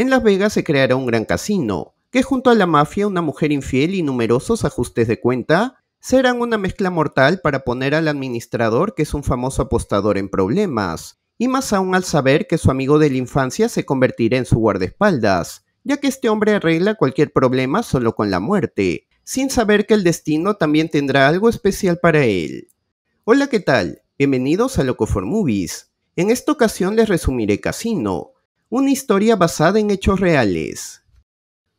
En Las Vegas se creará un gran casino, que junto a la mafia, una mujer infiel y numerosos ajustes de cuenta, serán una mezcla mortal para poner al administrador, que es un famoso apostador, en problemas, y más aún al saber que su amigo de la infancia se convertirá en su guardaespaldas, ya que este hombre arregla cualquier problema solo con la muerte, sin saber que el destino también tendrá algo especial para él. Hola, ¿qué tal? Bienvenidos a Loco for Movies. En esta ocasión les resumiré Casino, una historia basada en hechos reales.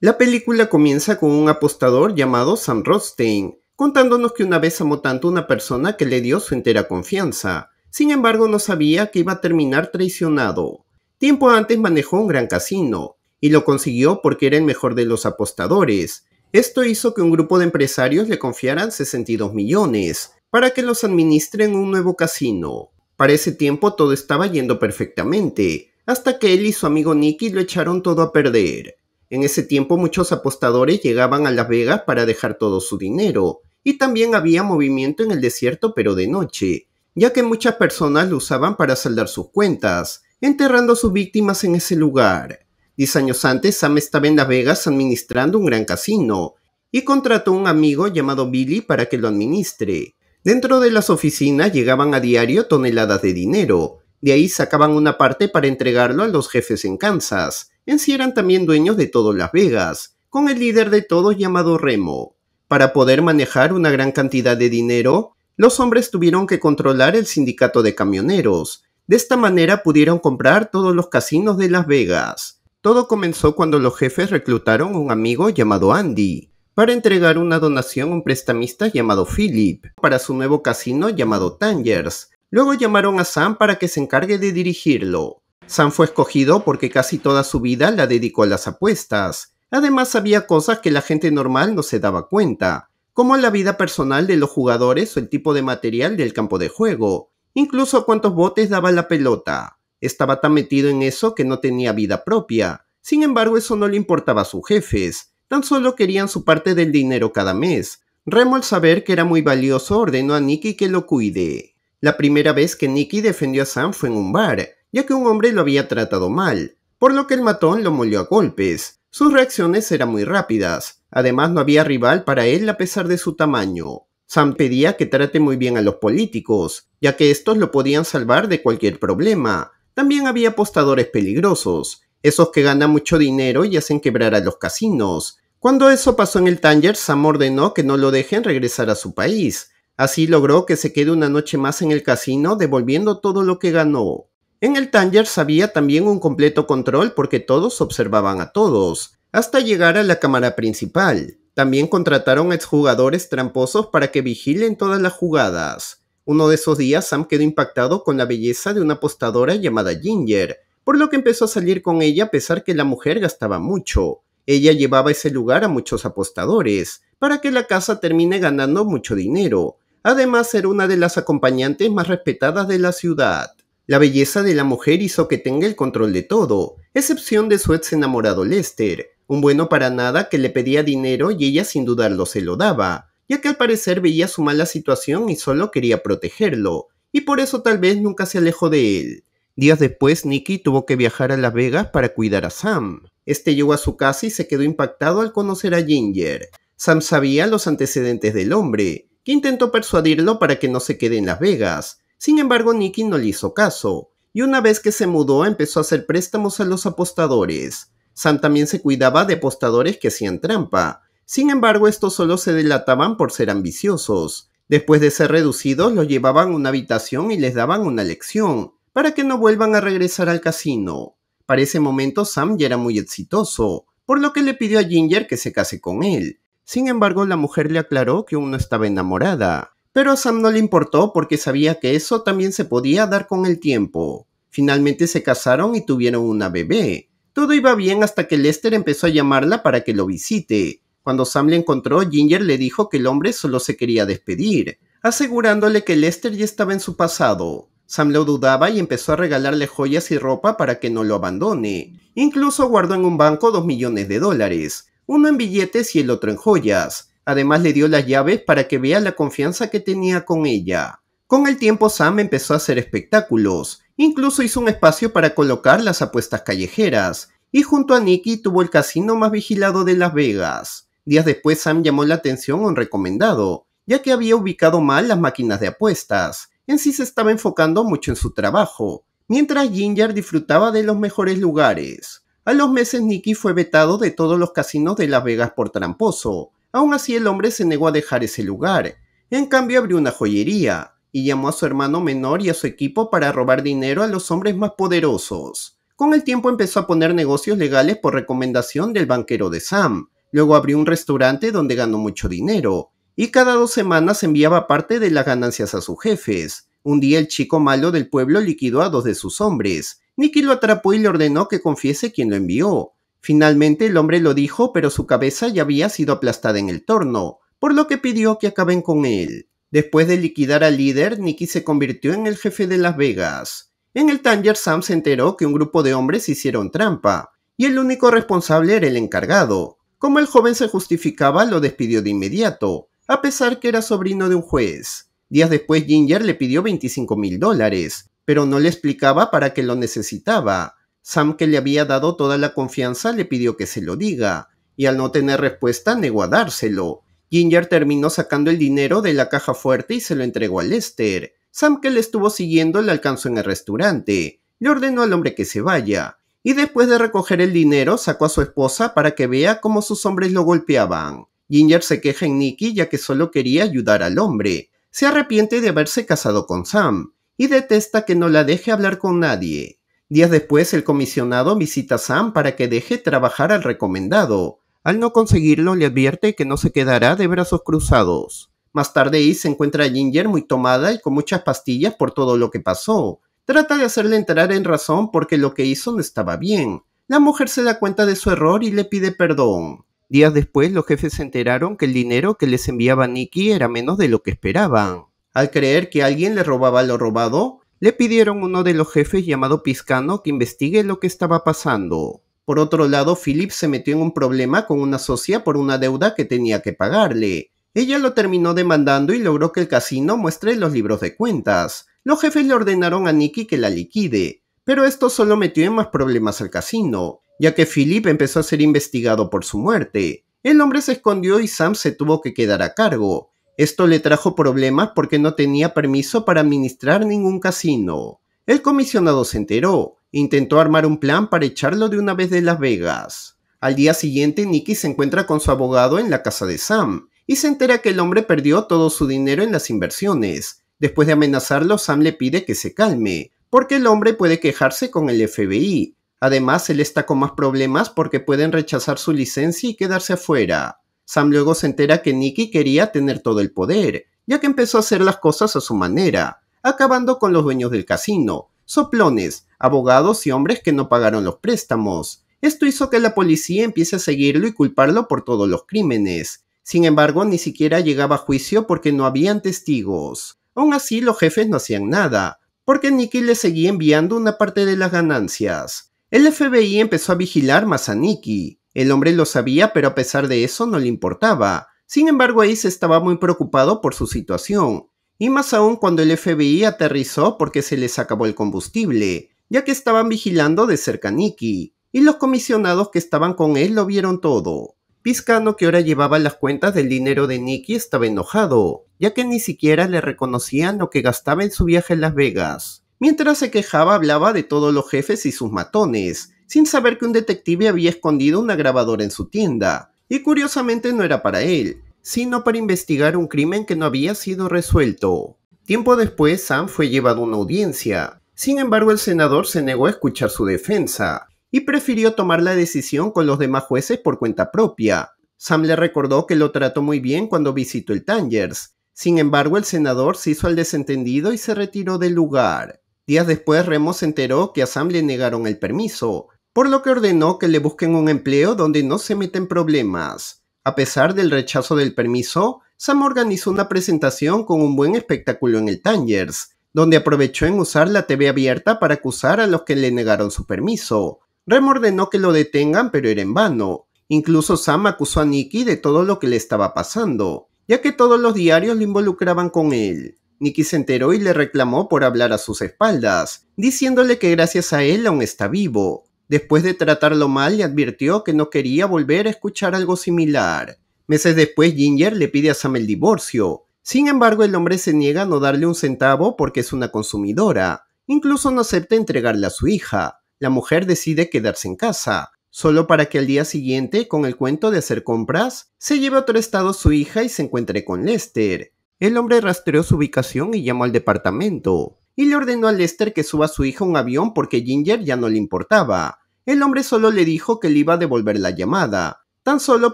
La película comienza con un apostador llamado Sam Rothstein, contándonos que una vez amó tanto a una persona que le dio su entera confianza. Sin embargo, no sabía que iba a terminar traicionado. Tiempo antes manejó un gran casino, y lo consiguió porque era el mejor de los apostadores. Esto hizo que un grupo de empresarios le confiaran 62 millones, para que los administren un nuevo casino. Para ese tiempo todo estaba yendo perfectamente, hasta que él y su amigo Nicky lo echaron todo a perder. En ese tiempo muchos apostadores llegaban a Las Vegas para dejar todo su dinero, y también había movimiento en el desierto pero de noche, ya que muchas personas lo usaban para saldar sus cuentas, enterrando a sus víctimas en ese lugar. Diez años antes, Sam estaba en Las Vegas administrando un gran casino, y contrató un amigo llamado Billy para que lo administre. Dentro de las oficinas llegaban a diario toneladas de dinero, de ahí sacaban una parte para entregarlo a los jefes en Kansas. En sí eran también dueños de todo Las Vegas, con el líder de todos llamado Remo. Para poder manejar una gran cantidad de dinero, los hombres tuvieron que controlar el sindicato de camioneros. De esta manera pudieron comprar todos los casinos de Las Vegas. Todo comenzó cuando los jefes reclutaron a un amigo llamado Andy para entregar una donación a un prestamista llamado Philip para su nuevo casino llamado Tangers, Luego llamaron a Sam para que se encargue de dirigirlo. Sam fue escogido porque casi toda su vida la dedicó a las apuestas. Además había cosas que la gente normal no se daba cuenta, como la vida personal de los jugadores o el tipo de material del campo de juego, incluso cuántos botes daba la pelota. Estaba tan metido en eso que no tenía vida propia. Sin embargo, eso no le importaba a sus jefes, tan solo querían su parte del dinero cada mes. Remo al saber que era muy valioso ordenó a Nicky que lo cuide. La primera vez que Nicky defendió a Sam fue en un bar, ya que un hombre lo había tratado mal, por lo que el matón lo molió a golpes. Sus reacciones eran muy rápidas, además no había rival para él a pesar de su tamaño. Sam pedía que trate muy bien a los políticos, ya que estos lo podían salvar de cualquier problema. También había apostadores peligrosos, esos que ganan mucho dinero y hacen quebrar a los casinos. Cuando eso pasó en el Tanger, Sam ordenó que no lo dejen regresar a su país, Así logró que se quede una noche más en el casino, devolviendo todo lo que ganó. En el Tanger había también un completo control porque todos observaban a todos, hasta llegar a la cámara principal. También contrataron exjugadores tramposos para que vigilen todas las jugadas. Uno de esos días Sam quedó impactado con la belleza de una apostadora llamada Ginger, por lo que empezó a salir con ella a pesar que la mujer gastaba mucho. Ella llevaba ese lugar a muchos apostadores, para que la casa termine ganando mucho dinero, Además, era una de las acompañantes más respetadas de la ciudad. La belleza de la mujer hizo que tenga el control de todo, excepción de su ex enamorado Lester, un bueno para nada que le pedía dinero y ella sin dudarlo se lo daba, ya que al parecer veía su mala situación y solo quería protegerlo, y por eso tal vez nunca se alejó de él. Días después, Nicky tuvo que viajar a Las Vegas para cuidar a Sam. Este llegó a su casa y se quedó impactado al conocer a Ginger. Sam sabía los antecedentes del hombre, que intentó persuadirlo para que no se quede en Las Vegas. Sin embargo, Nicky no le hizo caso, y una vez que se mudó empezó a hacer préstamos a los apostadores. Sam también se cuidaba de apostadores que hacían trampa. Sin embargo, estos solo se delataban por ser ambiciosos. Después de ser reducidos, los llevaban a una habitación y les daban una lección, para que no vuelvan a regresar al casino. Para ese momento Sam ya era muy exitoso, por lo que le pidió a Ginger que se case con él, sin embargo, la mujer le aclaró que uno estaba enamorada. Pero a Sam no le importó porque sabía que eso también se podía dar con el tiempo. Finalmente se casaron y tuvieron una bebé. Todo iba bien hasta que Lester empezó a llamarla para que lo visite. Cuando Sam le encontró, Ginger le dijo que el hombre solo se quería despedir, asegurándole que Lester ya estaba en su pasado. Sam lo dudaba y empezó a regalarle joyas y ropa para que no lo abandone. Incluso guardó en un banco dos millones de dólares, uno en billetes y el otro en joyas. Además le dio las llaves para que vea la confianza que tenía con ella. Con el tiempo Sam empezó a hacer espectáculos, incluso hizo un espacio para colocar las apuestas callejeras, y junto a Nicky tuvo el casino más vigilado de Las Vegas. Días después Sam llamó la atención un recomendado, ya que había ubicado mal las máquinas de apuestas. En sí se estaba enfocando mucho en su trabajo, mientras Ginger disfrutaba de los mejores lugares. A los meses Nicky fue vetado de todos los casinos de Las Vegas por tramposo. Aún así el hombre se negó a dejar ese lugar. En cambio abrió una joyería y llamó a su hermano menor y a su equipo para robar dinero a los hombres más poderosos. Con el tiempo empezó a poner negocios legales por recomendación del banquero de Sam. Luego abrió un restaurante donde ganó mucho dinero y cada dos semanas enviaba parte de las ganancias a sus jefes. Un día el chico malo del pueblo liquidó a dos de sus hombres Nicky lo atrapó y le ordenó que confiese quién lo envió. Finalmente el hombre lo dijo, pero su cabeza ya había sido aplastada en el torno, por lo que pidió que acaben con él. Después de liquidar al líder, Nicky se convirtió en el jefe de Las Vegas. En el Tanger, Sam se enteró que un grupo de hombres hicieron trampa, y el único responsable era el encargado. Como el joven se justificaba, lo despidió de inmediato, a pesar que era sobrino de un juez. Días después, Ginger le pidió 25 mil dólares, pero no le explicaba para qué lo necesitaba. Sam, que le había dado toda la confianza, le pidió que se lo diga, y al no tener respuesta negó a dárselo. Ginger terminó sacando el dinero de la caja fuerte y se lo entregó a Lester. Sam, que le estuvo siguiendo, le alcanzó en el restaurante. Le ordenó al hombre que se vaya, y después de recoger el dinero sacó a su esposa para que vea cómo sus hombres lo golpeaban. Ginger se queja en Nicky ya que solo quería ayudar al hombre. Se arrepiente de haberse casado con Sam, y detesta que no la deje hablar con nadie. Días después, el comisionado visita a Sam para que deje trabajar al recomendado. Al no conseguirlo, le advierte que no se quedará de brazos cruzados. Más tarde, y se encuentra a Ginger muy tomada y con muchas pastillas por todo lo que pasó. Trata de hacerle entrar en razón porque lo que hizo no estaba bien. La mujer se da cuenta de su error y le pide perdón. Días después, los jefes se enteraron que el dinero que les enviaba Nicky era menos de lo que esperaban. Al creer que alguien le robaba lo robado, le pidieron uno de los jefes llamado Piscano que investigue lo que estaba pasando. Por otro lado, Philip se metió en un problema con una socia por una deuda que tenía que pagarle. Ella lo terminó demandando y logró que el casino muestre los libros de cuentas. Los jefes le ordenaron a Nicky que la liquide, pero esto solo metió en más problemas al casino, ya que Philip empezó a ser investigado por su muerte. El hombre se escondió y Sam se tuvo que quedar a cargo, esto le trajo problemas porque no tenía permiso para administrar ningún casino. El comisionado se enteró, intentó armar un plan para echarlo de una vez de Las Vegas. Al día siguiente, Nicky se encuentra con su abogado en la casa de Sam y se entera que el hombre perdió todo su dinero en las inversiones. Después de amenazarlo, Sam le pide que se calme, porque el hombre puede quejarse con el FBI. Además, él está con más problemas porque pueden rechazar su licencia y quedarse afuera. Sam luego se entera que Nicky quería tener todo el poder, ya que empezó a hacer las cosas a su manera, acabando con los dueños del casino, soplones, abogados y hombres que no pagaron los préstamos. Esto hizo que la policía empiece a seguirlo y culparlo por todos los crímenes. Sin embargo, ni siquiera llegaba a juicio porque no habían testigos. Aún así, los jefes no hacían nada, porque Nicky les seguía enviando una parte de las ganancias. El FBI empezó a vigilar más a Nicky, el hombre lo sabía, pero a pesar de eso no le importaba. Sin embargo, Ace estaba muy preocupado por su situación, y más aún cuando el FBI aterrizó porque se les acabó el combustible, ya que estaban vigilando de cerca a Nicky, y los comisionados que estaban con él lo vieron todo. Piscano, que ahora llevaba las cuentas del dinero de Nicky, estaba enojado, ya que ni siquiera le reconocían lo que gastaba en su viaje a Las Vegas. Mientras se quejaba, hablaba de todos los jefes y sus matones, sin saber que un detective había escondido una grabadora en su tienda, y curiosamente no era para él, sino para investigar un crimen que no había sido resuelto. Tiempo después, Sam fue llevado a una audiencia. Sin embargo, el senador se negó a escuchar su defensa y prefirió tomar la decisión con los demás jueces por cuenta propia. Sam le recordó que lo trató muy bien cuando visitó el Tangers. Sin embargo, el senador se hizo al desentendido y se retiró del lugar. Días después, Remo se enteró que a Sam le negaron el permiso, por lo que ordenó que le busquen un empleo donde no se meten problemas. A pesar del rechazo del permiso, Sam organizó una presentación con un buen espectáculo en el Tangers, donde aprovechó en usar la TV abierta para acusar a los que le negaron su permiso. Rem ordenó que lo detengan, pero era en vano. Incluso Sam acusó a Nicky de todo lo que le estaba pasando, ya que todos los diarios lo involucraban con él. Nicky se enteró y le reclamó por hablar a sus espaldas, diciéndole que gracias a él aún está vivo. Después de tratarlo mal, le advirtió que no quería volver a escuchar algo similar. Meses después, Ginger le pide a Sam el divorcio. Sin embargo, el hombre se niega a no darle un centavo porque es una consumidora. Incluso no acepta entregarle a su hija. La mujer decide quedarse en casa, solo para que al día siguiente, con el cuento de hacer compras, se lleve a otro estado su hija y se encuentre con Lester. El hombre rastreó su ubicación y llamó al departamento, y le ordenó a Lester que suba a su hija un avión porque Ginger ya no le importaba el hombre solo le dijo que le iba a devolver la llamada, tan solo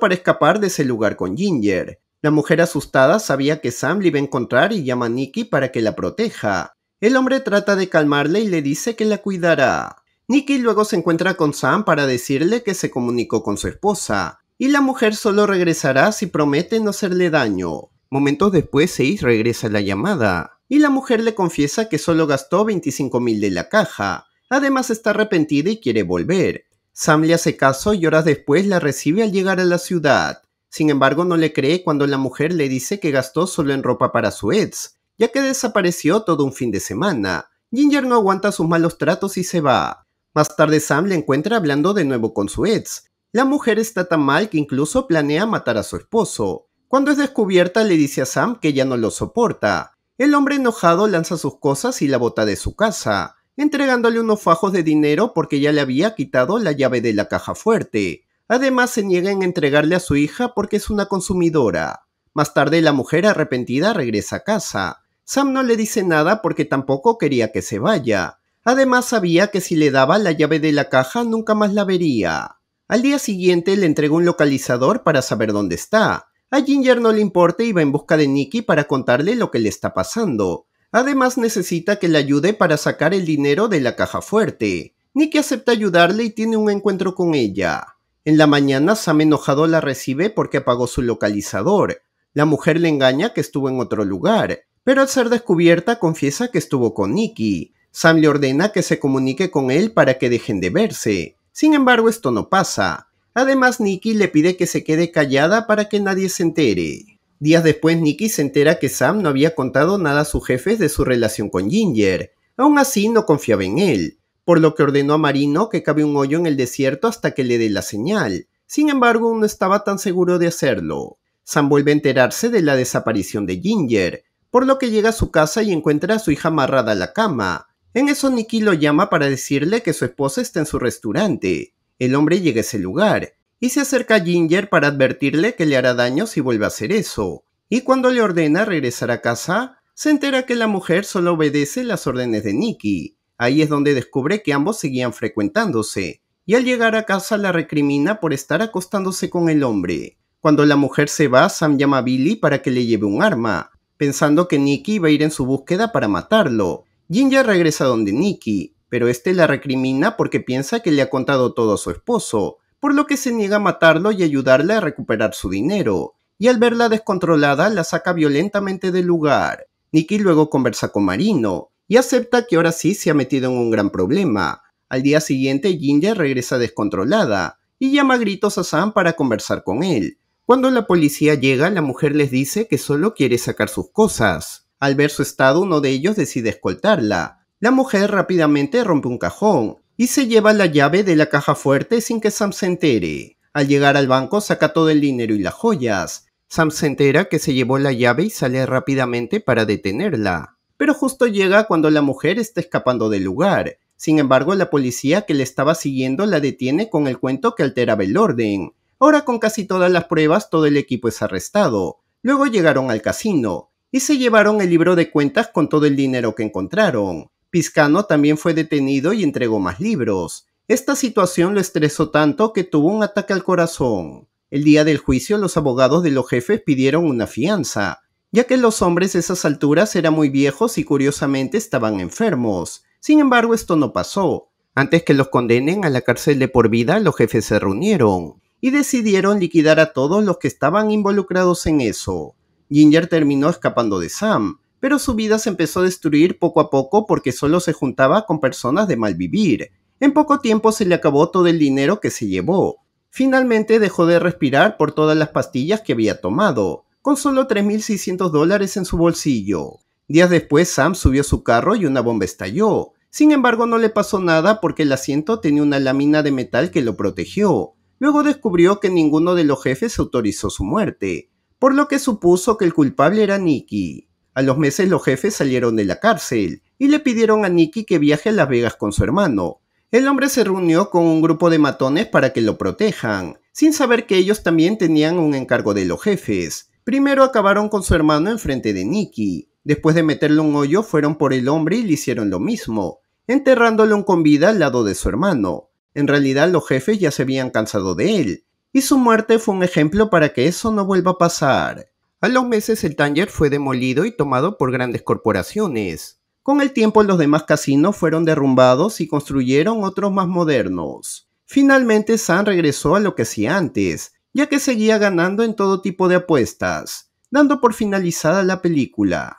para escapar de ese lugar con Ginger. La mujer asustada sabía que Sam le iba a encontrar y llama a Nicky para que la proteja. El hombre trata de calmarla y le dice que la cuidará. Nicky luego se encuentra con Sam para decirle que se comunicó con su esposa, y la mujer solo regresará si promete no hacerle daño. Momentos después, Ace regresa la llamada, y la mujer le confiesa que solo gastó 25.000 de la caja, Además está arrepentida y quiere volver. Sam le hace caso y horas después la recibe al llegar a la ciudad. Sin embargo, no le cree cuando la mujer le dice que gastó solo en ropa para su ex, ya que desapareció todo un fin de semana. Ginger no aguanta sus malos tratos y se va. Más tarde Sam le encuentra hablando de nuevo con su ex. La mujer está tan mal que incluso planea matar a su esposo. Cuando es descubierta le dice a Sam que ya no lo soporta. El hombre enojado lanza sus cosas y la bota de su casa entregándole unos fajos de dinero porque ya le había quitado la llave de la caja fuerte. Además se niega en entregarle a su hija porque es una consumidora. Más tarde la mujer arrepentida regresa a casa. Sam no le dice nada porque tampoco quería que se vaya. Además sabía que si le daba la llave de la caja nunca más la vería. Al día siguiente le entrega un localizador para saber dónde está. A Ginger no le importa y va en busca de Nicky para contarle lo que le está pasando. Además necesita que le ayude para sacar el dinero de la caja fuerte. Nicky acepta ayudarle y tiene un encuentro con ella. En la mañana Sam enojado la recibe porque apagó su localizador. La mujer le engaña que estuvo en otro lugar, pero al ser descubierta confiesa que estuvo con Nicky. Sam le ordena que se comunique con él para que dejen de verse. Sin embargo, esto no pasa. Además, Nicky le pide que se quede callada para que nadie se entere. Días después, Nikki se entera que Sam no había contado nada a sus jefes de su relación con Ginger. Aún así, no confiaba en él, por lo que ordenó a Marino que cabe un hoyo en el desierto hasta que le dé la señal. Sin embargo, no estaba tan seguro de hacerlo. Sam vuelve a enterarse de la desaparición de Ginger, por lo que llega a su casa y encuentra a su hija amarrada a la cama. En eso Nicky lo llama para decirle que su esposa está en su restaurante. El hombre llega a ese lugar, y se acerca a Ginger para advertirle que le hará daño si vuelve a hacer eso. Y cuando le ordena regresar a casa, se entera que la mujer solo obedece las órdenes de Nicky. Ahí es donde descubre que ambos seguían frecuentándose, y al llegar a casa la recrimina por estar acostándose con el hombre. Cuando la mujer se va, Sam llama a Billy para que le lleve un arma, pensando que Nicky iba a ir en su búsqueda para matarlo. Ginger regresa donde Nicky, pero este la recrimina porque piensa que le ha contado todo a su esposo, por lo que se niega a matarlo y ayudarle a recuperar su dinero, y al verla descontrolada la saca violentamente del lugar. Nikki luego conversa con Marino, y acepta que ahora sí se ha metido en un gran problema. Al día siguiente Ginger regresa descontrolada, y llama a gritos a Sam para conversar con él. Cuando la policía llega, la mujer les dice que solo quiere sacar sus cosas. Al ver su estado, uno de ellos decide escoltarla. La mujer rápidamente rompe un cajón, y se lleva la llave de la caja fuerte sin que Sam se entere. Al llegar al banco saca todo el dinero y las joyas. Sam se entera que se llevó la llave y sale rápidamente para detenerla. Pero justo llega cuando la mujer está escapando del lugar. Sin embargo, la policía que le estaba siguiendo la detiene con el cuento que alteraba el orden. Ahora con casi todas las pruebas todo el equipo es arrestado. Luego llegaron al casino y se llevaron el libro de cuentas con todo el dinero que encontraron. Piscano también fue detenido y entregó más libros. Esta situación lo estresó tanto que tuvo un ataque al corazón. El día del juicio los abogados de los jefes pidieron una fianza, ya que los hombres de esas alturas eran muy viejos y curiosamente estaban enfermos. Sin embargo, esto no pasó. Antes que los condenen a la cárcel de por vida, los jefes se reunieron y decidieron liquidar a todos los que estaban involucrados en eso. Ginger terminó escapando de Sam, pero su vida se empezó a destruir poco a poco porque solo se juntaba con personas de mal vivir. En poco tiempo se le acabó todo el dinero que se llevó. Finalmente dejó de respirar por todas las pastillas que había tomado, con solo 3.600 dólares en su bolsillo. Días después Sam subió su carro y una bomba estalló. Sin embargo no le pasó nada porque el asiento tenía una lámina de metal que lo protegió. Luego descubrió que ninguno de los jefes autorizó su muerte, por lo que supuso que el culpable era Nicky. A los meses los jefes salieron de la cárcel y le pidieron a Nicky que viaje a Las Vegas con su hermano. El hombre se reunió con un grupo de matones para que lo protejan, sin saber que ellos también tenían un encargo de los jefes. Primero acabaron con su hermano enfrente de Nicky. Después de meterle un hoyo fueron por el hombre y le hicieron lo mismo, enterrándolo con vida al lado de su hermano. En realidad los jefes ya se habían cansado de él, y su muerte fue un ejemplo para que eso no vuelva a pasar. A los meses el Tanger fue demolido y tomado por grandes corporaciones. Con el tiempo los demás casinos fueron derrumbados y construyeron otros más modernos. Finalmente San regresó a lo que hacía antes, ya que seguía ganando en todo tipo de apuestas, dando por finalizada la película.